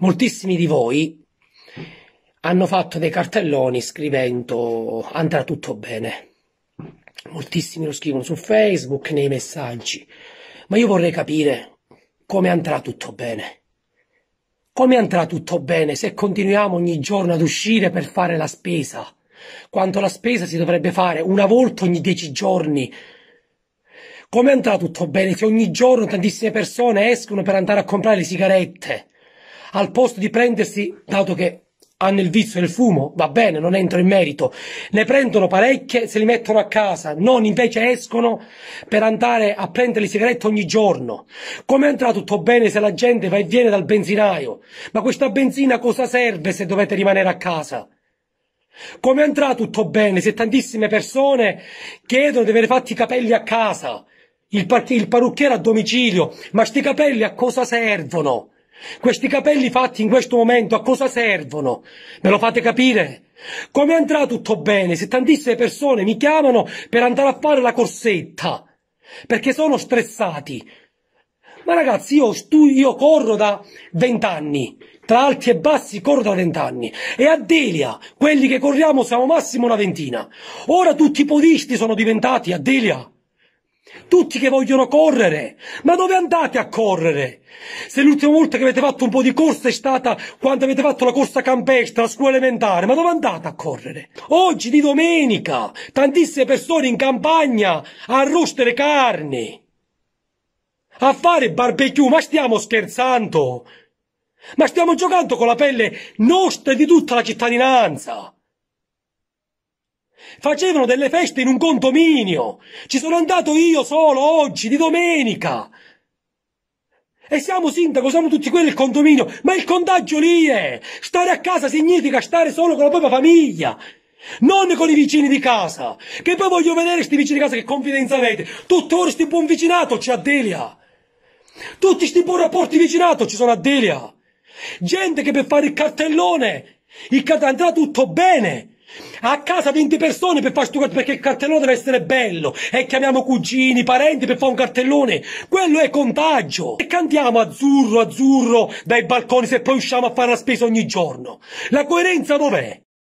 moltissimi di voi hanno fatto dei cartelloni scrivendo andrà tutto bene. Moltissimi lo scrivono su Facebook, nei messaggi. Ma io vorrei capire come andrà tutto bene. Come andrà tutto bene se continuiamo ogni giorno ad uscire per fare la spesa? Quanto la spesa si dovrebbe fare una volta ogni dieci giorni? Come andrà tutto bene se ogni giorno tantissime persone escono per andare a comprare le sigarette? al posto di prendersi, dato che hanno il vizio del fumo, va bene, non entro in merito, ne prendono parecchie, se li mettono a casa, non invece escono per andare a prendere le sigarette ogni giorno. Come andrà tutto bene se la gente va e viene dal benzinaio? Ma questa benzina cosa serve se dovete rimanere a casa? Come andrà tutto bene se tantissime persone chiedono di avere fatti i capelli a casa, il, par- il parrucchiere a domicilio, ma sti capelli a cosa servono? Questi capelli fatti in questo momento a cosa servono? Me lo fate capire? Come andrà tutto bene se tantissime persone mi chiamano per andare a fare la corsetta? Perché sono stressati. Ma ragazzi, io, stu- io corro da vent'anni, tra alti e bassi corro da vent'anni. E a Delia, quelli che corriamo siamo massimo una ventina. Ora tutti i podisti sono diventati, a Delia. Tutti che vogliono correre. Ma dove andate a correre? Se l'ultima volta che avete fatto un po' di corsa è stata quando avete fatto la corsa campestre, la scuola elementare, ma dove andate a correre? Oggi di domenica, tantissime persone in campagna a arrostere carni, a fare barbecue, ma stiamo scherzando? Ma stiamo giocando con la pelle nostra e di tutta la cittadinanza. Facevano delle feste in un condominio. Ci sono andato io solo oggi, di domenica. E siamo sindaco, siamo tutti quelli del condominio. Ma il contagio lì è. Stare a casa significa stare solo con la propria famiglia. Non con i vicini di casa. Che poi voglio vedere questi vicini di casa che confidenza avete. Tuttora sti buon vicinato c'è a Delia. Tutti sti buoni rapporti vicinato ci sono a Delia. Gente che per fare il cartellone, il cartellone andrà tutto bene. A casa 20 persone per fare stu perché il cartellone deve essere bello. E chiamiamo cugini, parenti per fare un cartellone. Quello è contagio. E cantiamo azzurro, azzurro dai balconi se poi usciamo a fare la spesa ogni giorno. La coerenza dov'è?